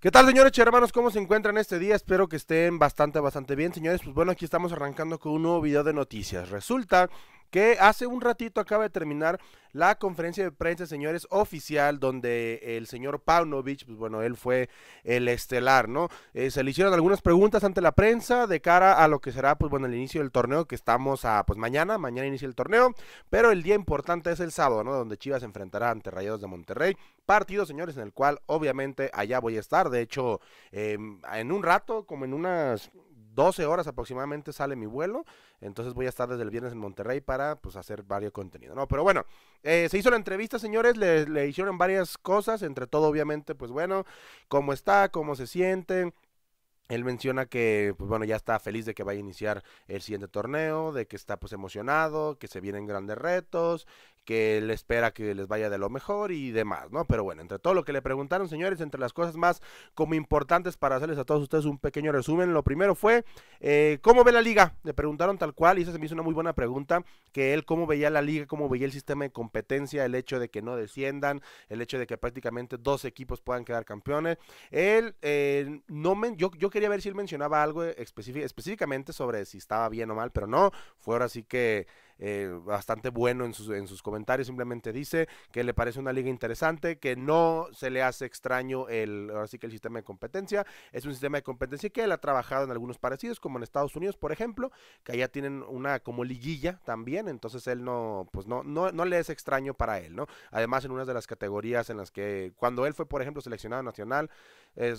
¿Qué tal, señores y hermanos? ¿Cómo se encuentran este día? Espero que estén bastante, bastante bien, señores. Pues bueno, aquí estamos arrancando con un nuevo video de noticias. Resulta que hace un ratito acaba de terminar la conferencia de prensa, señores, oficial, donde el señor Paunovic, pues bueno, él fue el estelar, ¿no? Eh, se le hicieron algunas preguntas ante la prensa de cara a lo que será, pues bueno, el inicio del torneo, que estamos a, pues mañana, mañana inicia el torneo, pero el día importante es el sábado, ¿no? Donde Chivas se enfrentará ante Rayados de Monterrey. Partido, señores, en el cual obviamente allá voy a estar, de hecho, em, en un rato, como en unas 12 horas aproximadamente sale mi vuelo. Entonces voy a estar desde el viernes en Monterrey para pues hacer varios contenidos, ¿no? Pero bueno, eh, se hizo la entrevista, señores, le, hicieron varias cosas, entre todo obviamente, pues bueno, cómo está, cómo se siente Él menciona que, pues bueno, ya está feliz de que vaya a iniciar el siguiente torneo, de que está pues emocionado, que se vienen grandes retos, que él espera que les vaya de lo mejor y demás, ¿no? Pero bueno, entre todo lo que le preguntaron, señores, entre las cosas más como importantes para hacerles a todos ustedes un pequeño resumen, lo primero fue, eh, ¿cómo ve la liga? Le preguntaron tal cual y esa se me hizo una muy buena pregunta, que él cómo veía la liga, cómo veía el sistema de competencia, el hecho de que no desciendan, el hecho de que prácticamente dos equipos puedan quedar campeones. Él, eh, no yo, yo quería ver si él mencionaba algo específicamente sobre si estaba bien o mal, pero no, fue ahora sí que... Eh, bastante bueno en sus, en sus comentarios, simplemente dice que le parece una liga interesante, que no se le hace extraño el, ahora sí que el sistema de competencia, es un sistema de competencia que él ha trabajado en algunos parecidos, como en Estados Unidos, por ejemplo, que allá tienen una como liguilla también, entonces él no, pues no, no, no le es extraño para él, ¿no? Además, en una de las categorías en las que, cuando él fue, por ejemplo, seleccionado nacional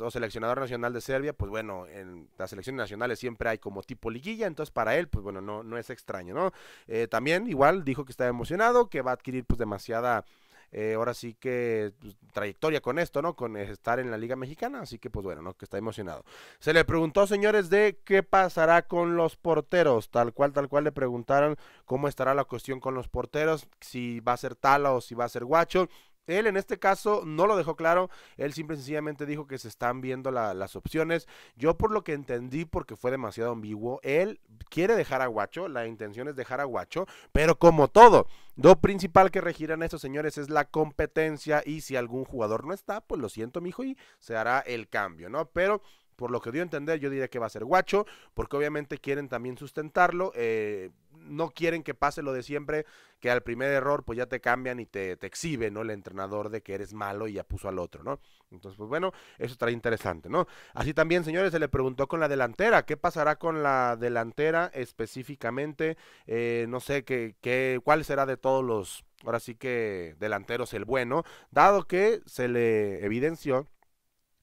o seleccionador nacional de Serbia, pues bueno, en las selecciones nacionales siempre hay como tipo liguilla, entonces para él, pues bueno, no, no es extraño, ¿no? Eh, también igual dijo que está emocionado, que va a adquirir pues demasiada, eh, ahora sí que pues, trayectoria con esto, ¿no? Con estar en la Liga Mexicana, así que pues bueno, ¿no? Que está emocionado. Se le preguntó, señores, de qué pasará con los porteros, tal cual, tal cual le preguntaron cómo estará la cuestión con los porteros, si va a ser Tala o si va a ser Guacho. Él en este caso no lo dejó claro, él simple y sencillamente dijo que se están viendo las opciones. Yo por lo que entendí, porque fue demasiado ambiguo, él quiere dejar a Guacho, la intención es dejar a Guacho, pero como todo, lo principal que regirán estos señores es la competencia y si algún jugador no está, pues lo siento, mijo, y se hará el cambio, ¿no? Pero por lo que dio a entender, yo diría que va a ser Guacho, porque obviamente quieren también sustentarlo. Eh, no quieren que pase lo de siempre, que al primer error pues ya te cambian y te, exhibe, ¿no? El entrenador de que eres malo y ya puso al otro, ¿no? Entonces, pues bueno, eso está interesante, ¿no? Así también, señores, se le preguntó con la delantera, ¿qué pasará con la delantera específicamente? Eh, no sé, ¿qué, qué, ¿cuál será de todos los, ahora sí que delanteros el bueno? Dado que se le evidenció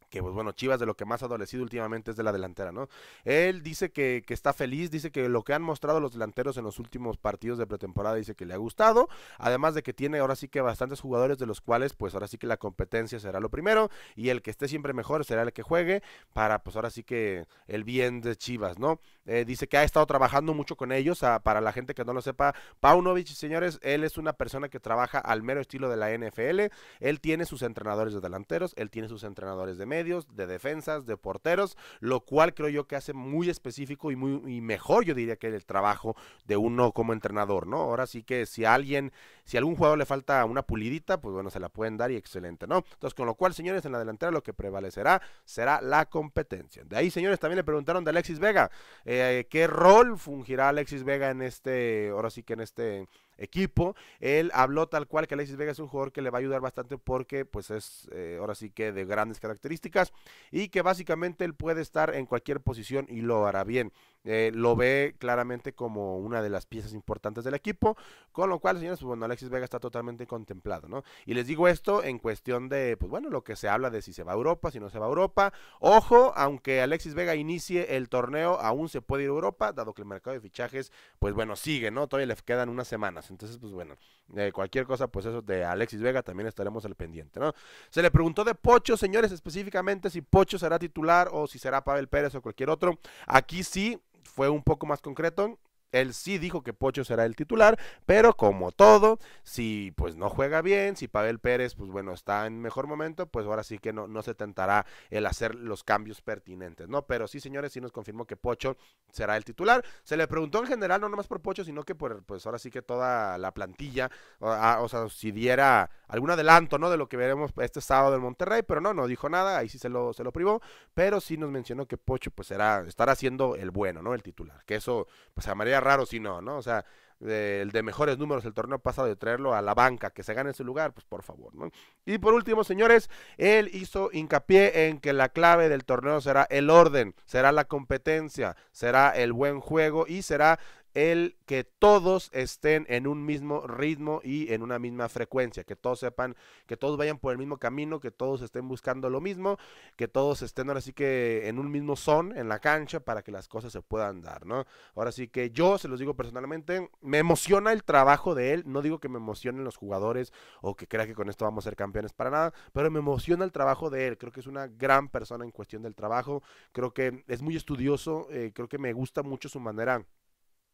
que pues bueno, Chivas de lo que más ha adolecido últimamente es de la delantera, ¿no? Él dice que, está feliz, dice que lo que han mostrado los delanteros en los últimos partidos de pretemporada dice que le ha gustado, además de que tiene ahora sí que bastantes jugadores de los cuales pues ahora sí que la competencia será lo primero y el que esté siempre mejor será el que juegue para pues ahora sí que el bien de Chivas, ¿no? Eh, dice que ha estado trabajando mucho con ellos, ah, para la gente que no lo sepa, Paunovic, señores, él es una persona que trabaja al mero estilo de la NFL, él tiene sus entrenadores de delanteros, él tiene sus entrenadores de medio, medios, de defensas, de porteros, lo cual creo yo que hace muy específico y, muy, mejor, yo diría que el trabajo de uno como entrenador, ¿no? Ahora sí que si alguien si a algún jugador le falta una pulidita, pues bueno, se la pueden dar y excelente, ¿no? Entonces, con lo cual, señores, en la delantera lo que prevalecerá será la competencia. De ahí, señores, también le preguntaron de Alexis Vega, eh, ¿qué rol fungirá Alexis Vega en este, ahora sí que en este equipo. Él habló tal cual que Alexis Vega es un jugador que le va a ayudar bastante porque pues es eh, ahora sí que de grandes características y que básicamente él puede estar en cualquier posición y lo hará bien. Eh, lo ve claramente como una de las piezas importantes del equipo, con lo cual, señores, pues, bueno, Alexis Vega está totalmente contemplado, ¿no? Y les digo esto en cuestión de, pues bueno, lo que se habla de si se va a Europa, si no se va a Europa. Ojo, aunque Alexis Vega inicie el torneo, aún se puede ir a Europa, dado que el mercado de fichajes, pues bueno, sigue, ¿no? Todavía le quedan unas semanas. Entonces, pues bueno, eh, cualquier cosa, pues eso de Alexis Vega también estaremos al pendiente, ¿no? Se le preguntó de Pocho, señores, específicamente si Pocho será titular o si será Pavel Pérez o cualquier otro. Aquí sí, fue un poco más concreto él sí dijo que Pocho será el titular, pero como todo, si pues no juega bien, si Pavel Pérez pues bueno está en mejor momento, pues ahora sí que no, no se tentará el hacer los cambios pertinentes, ¿no? Pero sí, señores, sí nos confirmó que Pocho será el titular. Se le preguntó en general, no nomás por Pocho, sino que por pues ahora sí que toda la plantilla, o, ah, sea, si diera algún adelanto, ¿no? De lo que veremos este sábado en Monterrey, pero no, no dijo nada, ahí sí se lo, se lo privó, pero sí nos mencionó que Pocho pues será, estará siendo el bueno, ¿no? El titular, que eso pues a María raro si no, ¿no? O sea, el de mejores números del torneo pasado de traerlo a la banca, que se gane su lugar, pues por favor, ¿no? Y por último, señores, él hizo hincapié en que la clave del torneo será el orden, será la competencia, será el buen juego y será el que todos estén en un mismo ritmo y en una misma frecuencia, que todos sepan, que todos vayan por el mismo camino, que todos estén buscando lo mismo, que todos estén ahora sí que en un mismo son en la cancha para que las cosas se puedan dar, ¿no? Ahora sí que yo se los digo personalmente, me emociona el trabajo de él, no digo que me emocionen los jugadores o que crea que con esto vamos a ser campeones para nada, pero me emociona el trabajo de él, creo que es una gran persona en cuestión del trabajo, creo que es muy estudioso, eh, creo que me gusta mucho su manera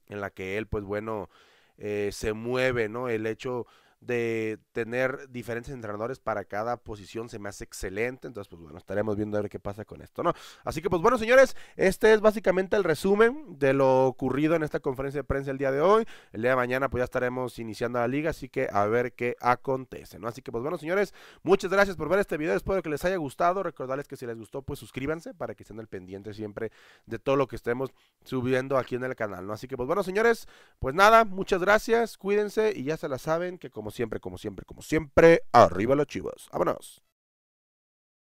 en la que él, pues bueno, eh, se mueve, ¿no? El hecho de tener diferentes entrenadores para cada posición se me hace excelente. Entonces, pues bueno, estaremos viendo a ver qué pasa con esto, ¿no? Así que, pues bueno, señores, este es básicamente el resumen de lo ocurrido en esta conferencia de prensa el día de hoy. El día de mañana, pues ya estaremos iniciando la liga, así que a ver qué acontece, ¿no? Así que, pues bueno, señores, muchas gracias por ver este video. Espero que les haya gustado. Recordarles que si les gustó, pues suscríbanse para que estén al pendiente siempre de todo lo que estemos subiendo aquí en el canal, ¿no? Así que, pues bueno, señores, pues nada, muchas gracias, cuídense y ya se la saben que como siempre, como siempre, como siempre, arriba las chivas. Vámonos.